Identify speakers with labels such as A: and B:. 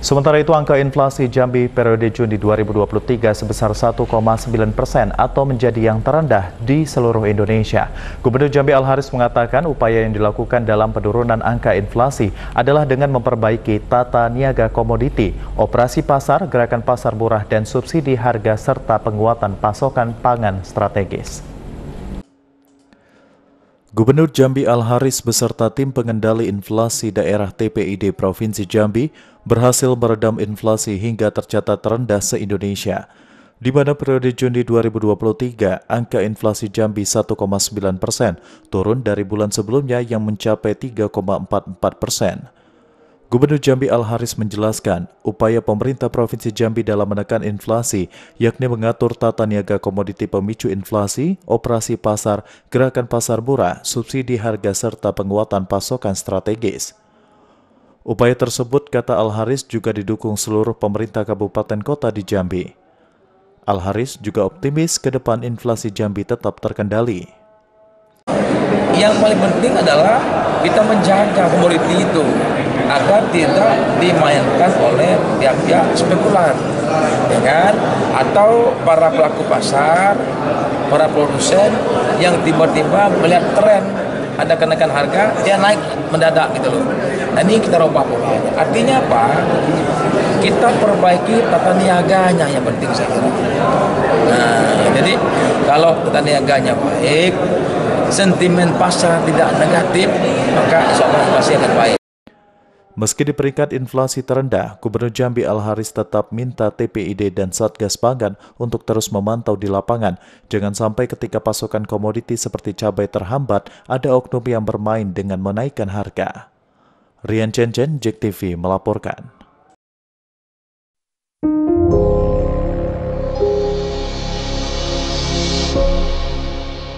A: Sementara itu, angka inflasi Jambi periode Juni 2023 sebesar 1,9 persen atau menjadi yang terendah di seluruh Indonesia. Gubernur Jambi Al-Haris mengatakan upaya yang dilakukan dalam penurunan angka inflasi adalah dengan memperbaiki tata niaga komoditi, operasi pasar, gerakan pasar murah, dan subsidi harga serta penguatan pasokan pangan strategis. Gubernur Jambi Al-Haris beserta tim pengendali inflasi daerah TPID Provinsi Jambi berhasil meredam inflasi hingga tercatat rendah se-Indonesia. Di mana periode Juni 2023, angka inflasi Jambi 1,9 persen, turun dari bulan sebelumnya yang mencapai 3,44 persen. Gubernur Jambi Al Haris menjelaskan, upaya pemerintah Provinsi Jambi dalam menekan inflasi, yakni mengatur tata niaga komoditi pemicu inflasi, operasi pasar, gerakan pasar murah, subsidi harga serta penguatan pasokan strategis. Upaya tersebut, kata Al Haris, juga didukung seluruh pemerintah kabupaten kota di Jambi. Al Haris juga optimis ke depan inflasi Jambi tetap terkendali.
B: Yang paling penting adalah kita menjaga komoditi itu agar tidak dimainkan oleh pihak-pihak spekulan ya kan? atau para pelaku pasar para produsen yang tiba-tiba melihat tren ada kenaikan harga dia naik mendadak gitu loh nah ini kita rubah pola artinya apa kita perbaiki tata niaganya yang penting saya kira nah jadi kalau tata niaganya baik sentimen pasar tidak negatif maka insya Allah pasti akan baik
A: Meski di peringkat inflasi terendah, Gubernur Jambi Al-Haris tetap minta TPID dan Satgas Pangan untuk terus memantau di lapangan. Jangan sampai ketika pasokan komoditi seperti cabai terhambat, ada oknum yang bermain dengan menaikkan harga. Rian Chen Chen, JEK TV melaporkan.